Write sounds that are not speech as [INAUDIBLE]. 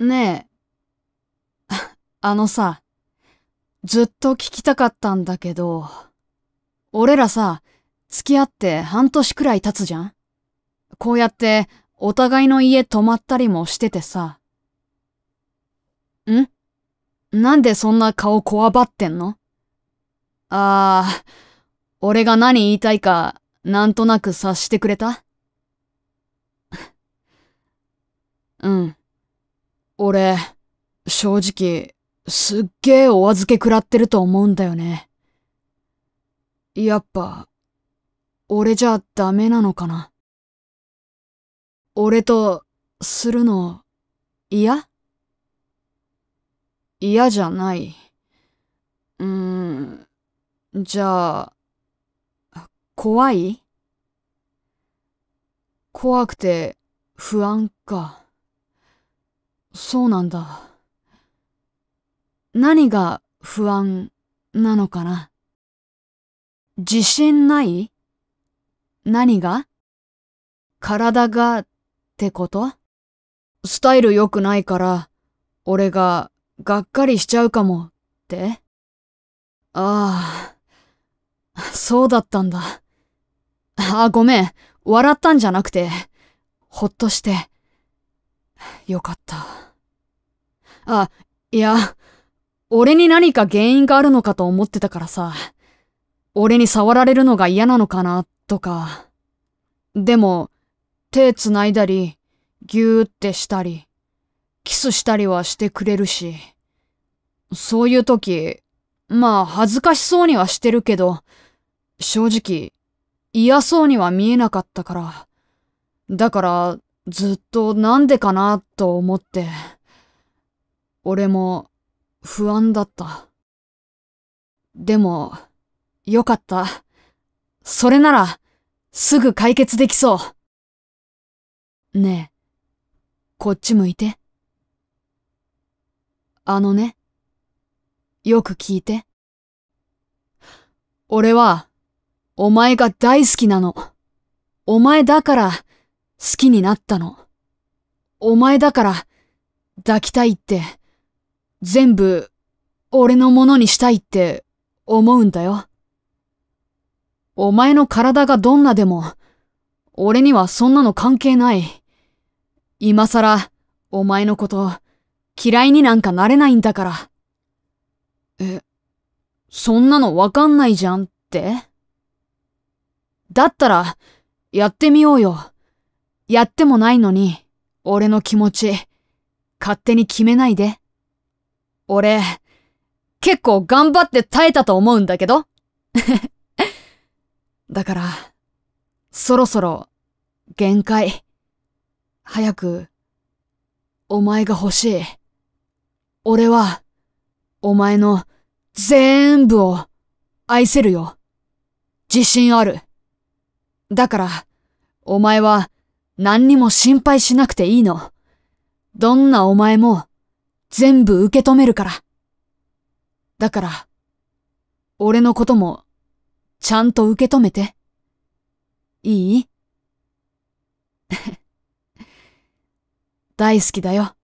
ねえ、[LAUGHS] あのさ、ずっと聞きたかったんだけど、俺らさ、付き合って半年くらい経つじゃんこうやってお互いの家泊まったりもしててさ。んなんでそんな顔こわばってんのああ、俺が何言いたいか、なんとなく察してくれた俺、正直、すっげえお預け食らってると思うんだよね。やっぱ、俺じゃダメなのかな。俺と、するの、嫌嫌じゃない。うーん、じゃあ、怖い怖くて不安か。そうなんだ。何が不安なのかな自信ない何が体がってことスタイル良くないから、俺ががっかりしちゃうかもってああ、そうだったんだ。あ、ごめん。笑ったんじゃなくて、ほっとして。よかった。あ、いや、俺に何か原因があるのかと思ってたからさ、俺に触られるのが嫌なのかな、とか。でも、手繋いだり、ぎゅーってしたり、キスしたりはしてくれるし。そういう時、まあ恥ずかしそうにはしてるけど、正直、嫌そうには見えなかったから。だから、ずっとなんでかなと思って、俺も不安だった。でも、よかった。それなら、すぐ解決できそう。ねえ、こっち向いて。あのね、よく聞いて。俺は、お前が大好きなの。お前だから、好きになったの。お前だから抱きたいって、全部俺のものにしたいって思うんだよ。お前の体がどんなでも、俺にはそんなの関係ない。今更、お前のこと、嫌いになんかなれないんだから。え、そんなのわかんないじゃんってだったら、やってみようよ。やってもないのに、俺の気持ち、勝手に決めないで。俺、結構頑張って耐えたと思うんだけど [LAUGHS] だから、そろそろ、限界。早く、お前が欲しい。俺は、お前の、ぜーんぶを、愛せるよ。自信ある。だから、お前は、何にも心配しなくていいの。どんなお前も、全部受け止めるから。だから、俺のことも、ちゃんと受け止めて。いい [LAUGHS] 大好きだよ。